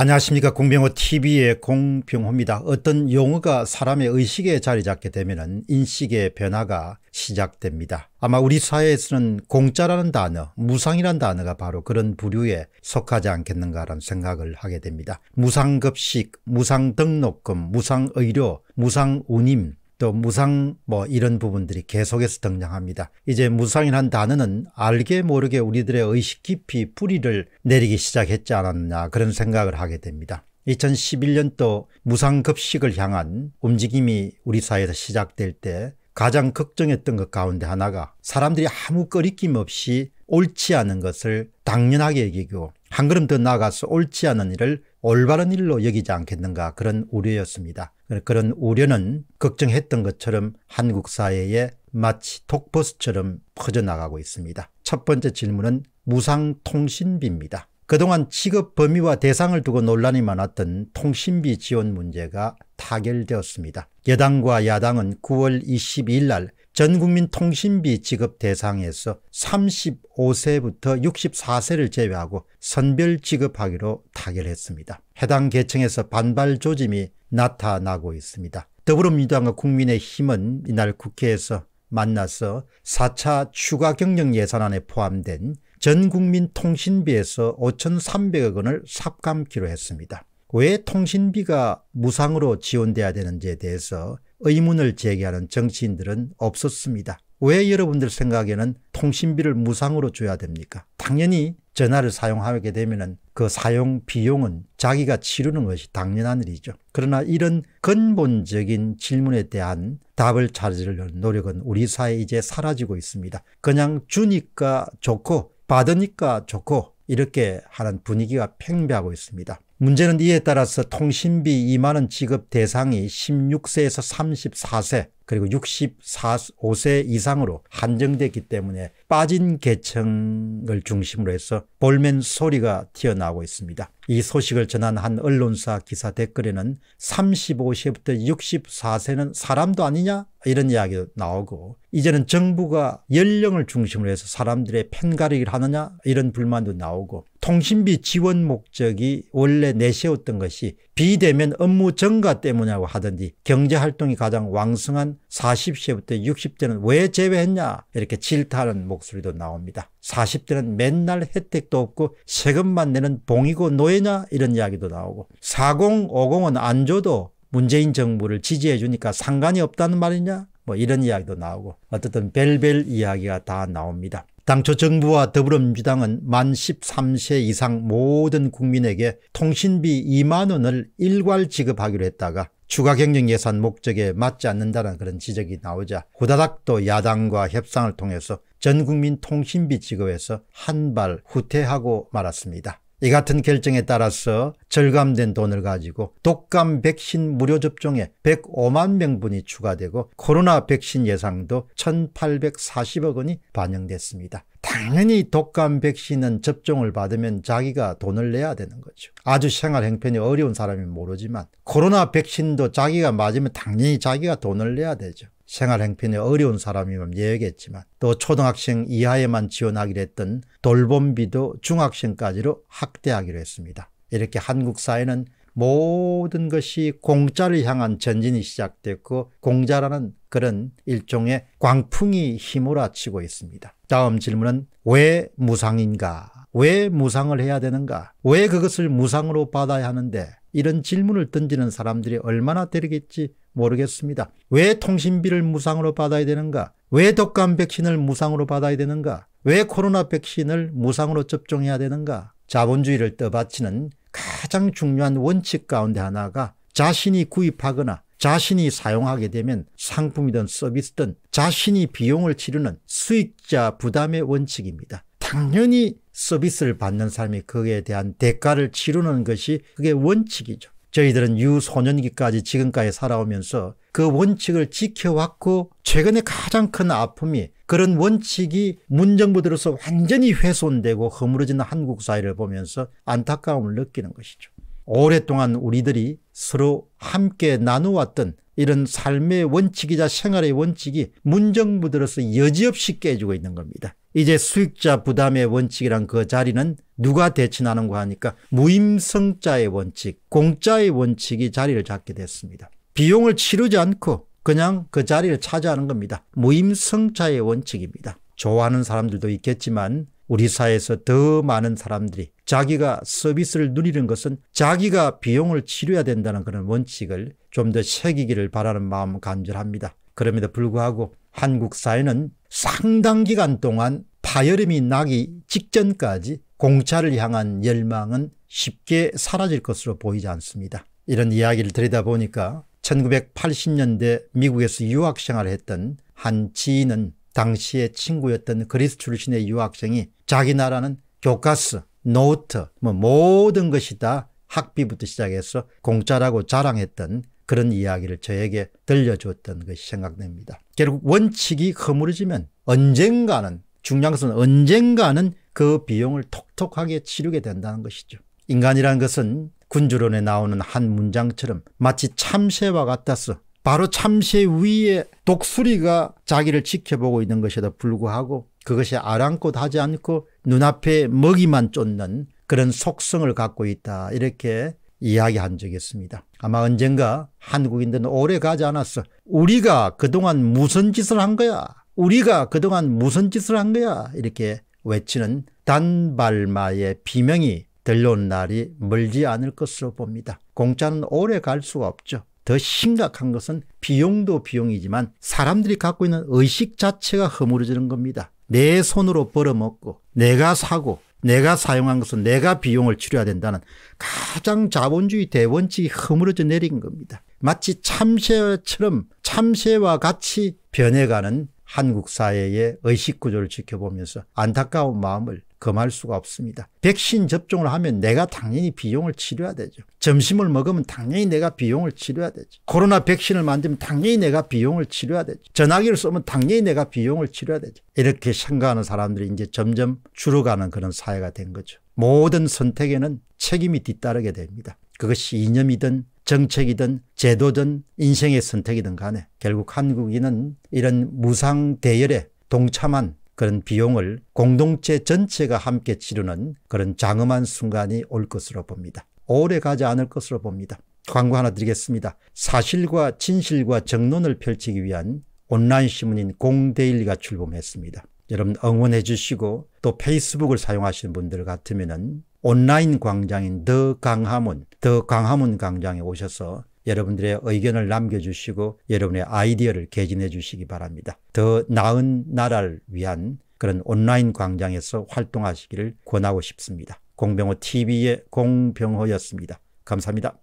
안녕하십니까 공병호 tv의 공병호입니다. 어떤 용어가 사람의 의식에 자리 잡게 되면 인식의 변화가 시작됩니다. 아마 우리 사회에서는 공짜라는 단어 무상이라는 단어가 바로 그런 부류에 속하지 않겠는가라는 생각을 하게 됩니다. 무상급식 무상등록금 무상의료 무상운임 또 무상 뭐 이런 부분들이 계속해서 등장합니다. 이제 무상이란 단어는 알게 모르게 우리들의 의식 깊이 뿌리를 내리기 시작했지 않았나 그런 생각을 하게 됩니다. 2011년도 무상급식을 향한 움직임이 우리 사회에서 시작될 때 가장 걱정했던 것 가운데 하나가 사람들이 아무 꺼리낌 없이 옳지 않은 것을 당연하게 여기고 한 걸음 더 나아가서 옳지 않은 일을 올바른 일로 여기지 않겠는가 그런 우려였습니다. 그런 우려는 걱정했던 것처럼 한국 사회에 마치 독버스처럼 퍼져나가고 있습니다. 첫 번째 질문은 무상통신비입니다. 그동안 취급 범위와 대상을 두고 논란이 많았던 통신비 지원 문제가 타결되었습니다. 여당과 야당은 9월 22일 날 전국민 통신비 지급 대상에서 35세부터 64세를 제외하고 선별 지급하기로 타결했습니다. 해당 계층에서 반발 조짐이 나타나고 있습니다. 더불어민주당과 국민의힘은 이날 국회에서 만나서 4차 추가 경영 예산안에 포함된 전국민 통신비에서 5,300억 원을 삭감키로 했습니다. 왜 통신비가 무상으로 지원돼야 되는지에 대해서 의문을 제기하는 정치인들은 없었습니다. 왜 여러분들 생각에는 통신비를 무상으로 줘야 됩니까? 당연히 전화를 사용하게 되면 그 사용 비용은 자기가 치르는 것이 당연한 일이죠. 그러나 이런 근본적인 질문에 대한 답을 찾으려는 노력은 우리 사회에 이제 사라지고 있습니다. 그냥 주니까 좋고 받으니까 좋고 이렇게 하는 분위기가 팽배하고 있습니다. 문제는 이에 따라서 통신비 2만원 지급 대상이 16세에서 34세 그리고 65세 이상으로 한정됐기 때문에 빠진 계층을 중심으로 해서 볼멘 소리가 튀어나오고 있습니다. 이 소식을 전한 한 언론사 기사 댓글에는 35세부터 64세는 사람도 아니냐 이런 이야기도 나오고 이제는 정부가 연령을 중심으로 해서 사람들의 편가르기를 하느냐 이런 불만도 나오고 통신비 지원 목적이 원래 내세웠던 것이 비대면 업무 증가 때문이라고 하던지 경제활동이 가장 왕성한 40세부터 60대는 왜 제외했냐 이렇게 질타하는 목소리도 나옵니다. 40대는 맨날 혜택도 없고 세금만 내는 봉이고 노예냐 이런 이야기도 나오고 4050은 안 줘도 문재인 정부를 지지해 주니까 상관이 없다는 말이냐 뭐 이런 이야기도 나오고 어쨌든 벨벨 이야기가 다 나옵니다. 당초 정부와 더불어민주당은 만 13세 이상 모든 국민에게 통신비 2만 원을 일괄 지급하기로 했다가 추가 경정 예산 목적에 맞지 않는다는 그런 지적이 나오자 후다닥 또 야당과 협상을 통해서 전 국민 통신비 지급에서 한 발 후퇴하고 말았습니다. 이 같은 결정에 따라서 절감된 돈을 가지고 독감 백신 무료 접종에 105만 명분이 추가되고 코로나 백신 예상도 1840억 원이 반영됐습니다. 당연히 독감 백신은 접종을 받으면 자기가 돈을 내야 되는 거죠. 아주 생활 행편이 어려운 사람이 모르지만 코로나 백신도 자기가 맞으면 당연히 자기가 돈을 내야 되죠. 생활 행편이 어려운 사람이면 예외겠지만 또 초등학생 이하에만 지원하기로 했던 돌봄비도 중학생까지로 확대하기로 했습니다. 이렇게 한국 사회는 모든 것이 공짜를 향한 전진이 시작됐고 공자라는 그런 일종의 광풍이 휘몰아치고 있습니다. 다음 질문은 왜 무상인가 왜 무상을 해야 되는가? 왜 그것을 무상으로 받아야 하는데? 이런 질문을 던지는 사람들이 얼마나 때리겠지 모르겠습니다. 왜 통신비를 무상으로 받아야 되는가? 왜 독감 백신을 무상으로 받아야 되는가? 왜 코로나 백신을 무상으로 접종해야 되는가? 자본주의를 떠받치는 가장 중요한 원칙 가운데 하나가 자신이 구입하거나 자신이 사용하게 되면 상품이든 서비스든 자신이 비용을 치르는 수익자 부담의 원칙입니다. 당연히 서비스를 받는 사람이 거기에 대한 대가를 치르는 것이 그게 원칙이죠. 저희들은 유소년기까지 지금까지 살아오면서 그 원칙을 지켜왔고 최근에 가장 큰 아픔이 그런 원칙이 문정부 들어서 완전히 훼손되고 허물어지는 한국 사회를 보면서 안타까움을 느끼는 것이죠. 오랫동안 우리들이 서로 함께 나누었던 이런 삶의 원칙이자 생활의 원칙이 문정부들로서 여지없이 깨지고 있는 겁니다. 이제 수익자 부담의 원칙이란 그 자리는 누가 대신하는고 하니까 무임성자의 원칙, 공짜의 원칙이 자리를 잡게 됐습니다. 비용을 치르지 않고 그냥 그 자리를 차지하는 겁니다. 무임성자의 원칙입니다. 좋아하는 사람들도 있겠지만 우리 사회에서 더 많은 사람들이 자기가 서비스를 누리는 것은 자기가 비용을 치료해야 된다는 그런 원칙을 좀 더 새기기를 바라는 마음 간절합니다. 그럼에도 불구하고 한국 사회는 상당 기간 동안 파열음이 나기 직전까지 공차를 향한 열망은 쉽게 사라질 것으로 보이지 않습니다. 이런 이야기를 들여다보니까 1980년대 미국에서 유학생활을 했던 한 지인은 당시의 친구였던 그리스 출신의 유학생이 자기 나라는 교과서, 노트, 뭐 모든 것이 다 학비부터 시작해서 공짜라고 자랑했던 그런 이야기를 저에게 들려줬던 것이 생각됩니다. 결국 원칙이 허물어지면 언젠가는 중량선 언젠가는 그 비용을 톡톡하게 치르게 된다는 것이죠. 인간이란 것은 군주론에 나오는 한 문장처럼 마치 참새와 같아서 바로 참새 위에 독수리가 자기를 지켜보고 있는 것에도 불구하고 그것이 아랑곳 하지 않고 눈앞에 먹이만 쫓는 그런 속성을 갖고 있다 이렇게 이야기한 적이 있습니다. 아마 언젠가 한국인들은 오래 가지 않았어. 우리가 그동안 무슨 짓을 한 거야. 우리가 그동안 무슨 짓을 한 거야. 이렇게 외치는 단발마의 비명이 들려온 날이 멀지 않을 것으로 봅니다. 공짜는 오래 갈 수가 없죠. 더 심각한 것은 비용도 비용이지만 사람들이 갖고 있는 의식 자체가 허물어지는 겁니다. 내 손으로 벌어먹고 내가 사고 내가 사용한 것은 내가 비용을 치료해야 된다는 가장 자본주의 대원칙이 허물어져 내린 겁니다. 마치 참새처럼 참새와 같이 변해가는 한국 사회의 의식 구조를 지켜보면서 안타까운 마음을 금할 수가 없습니다. 백신 접종을 하면 내가 당연히 비용을 치료해야 되죠. 점심을 먹으면 당연히 내가 비용을 치료해야 되죠. 코로나 백신을 만들면 당연히 내가 비용을 치료해야 되죠. 전화기를 쓰면 당연히 내가 비용을 치료해야 되죠. 이렇게 생각하는 사람들이 이제 점점 줄어가는 그런 사회가 된 거죠. 모든 선택에는 책임이 뒤따르게 됩니다. 그것이 이념이든 정책이든 제도든 인생의 선택이든 간에 결국 한국인은 이런 무상 대열에 동참한 그런 비용을 공동체 전체가 함께 치르는 그런 장엄한 순간이 올 것으로 봅니다. 오래 가지 않을 것으로 봅니다. 광고 하나 드리겠습니다. 사실과 진실과 정론을 펼치기 위한 온라인 신문인 공데일리가 출범했습니다. 여러분 응원해 주시고 또 페이스북을 사용하시는 분들 같으면 온라인 광장인 더 강하문, 더 강하문 광장에 오셔서 여러분들의 의견을 남겨주시고 여러분의 아이디어를 개진해 주시기 바랍니다. 더 나은 나라를 위한 그런 온라인 광장에서 활동하시기를 권하고 싶습니다. 공병호 TV의 공병호였습니다. 감사합니다.